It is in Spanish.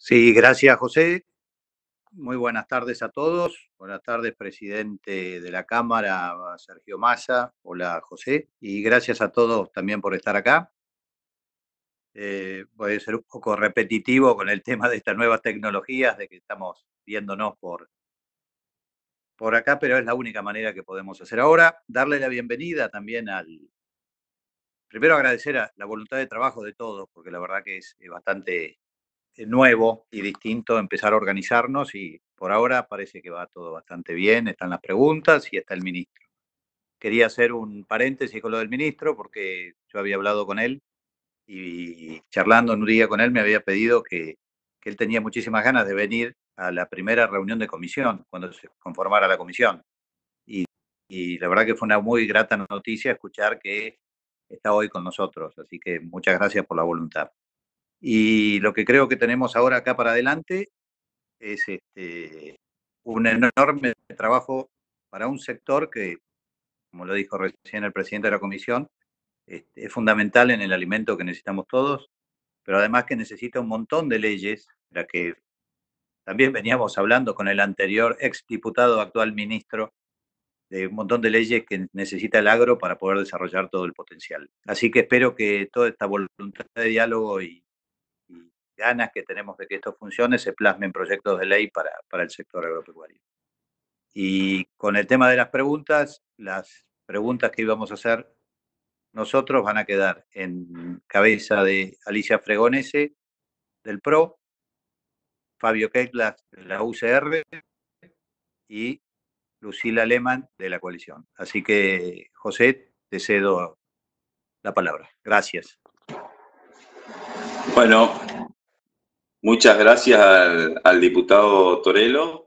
Sí, gracias José. Muy buenas tardes a todos. Buenas tardes, presidente de la Cámara, Sergio Massa. Hola José. Y gracias a todos también por estar acá. Eh, voy a ser un poco repetitivo con el tema de estas nuevas tecnologías, de que estamos viéndonos por, por acá, pero es la única manera que podemos hacer. Ahora, darle la bienvenida también al... Primero agradecer a la voluntad de trabajo de todos, porque la verdad que es bastante eh, nuevo y distinto empezar a organizarnos y por ahora parece que va todo bastante bien, están las preguntas y está el ministro. Quería hacer un paréntesis con lo del ministro porque yo había hablado con él y charlando en un día con él me había pedido que, él tenía muchísimas ganas de venir a la primera reunión de comisión, cuando se conformara la comisión. y la verdad que fue una muy grata noticia escuchar que está hoy con nosotros, así que muchas gracias por la voluntad. Y lo que creo que tenemos ahora acá para adelante es este, un enorme trabajo para un sector que, como lo dijo recién el presidente de la comisión, este, es fundamental en el alimento que necesitamos todos, pero además que necesita un montón de leyes, la que también veníamos hablando con el anterior ex diputado, actual ministro, de un montón de leyes que necesita el agro para poder desarrollar todo el potencial. Así que espero que toda esta voluntad de diálogo y ganas que tenemos de que esto funcione se plasmen proyectos de ley para, para el sector agropecuario. Y con el tema de las preguntas, las preguntas que íbamos a hacer nosotros van a quedar en cabeza de Alicia Fregonese, del PRO, Fabio Keitlas, de la UCR, y Lucila Lehmann, de la coalición. Así que, José, te cedo la palabra. Gracias. Bueno, Muchas gracias al, diputado Torello